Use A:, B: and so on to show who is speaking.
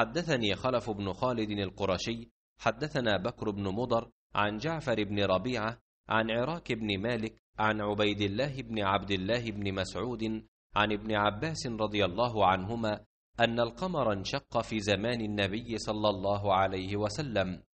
A: حدثني خلف بن خالد
B: القرشي حدثنا بكر بن مضر عن جعفر بن ربيعه عن عراك بن مالك عن عبيد الله بن عبد الله بن مسعود عن ابن عباس رضي الله عنهما ان القمر انشق في زمان النبي صلى الله
A: عليه وسلم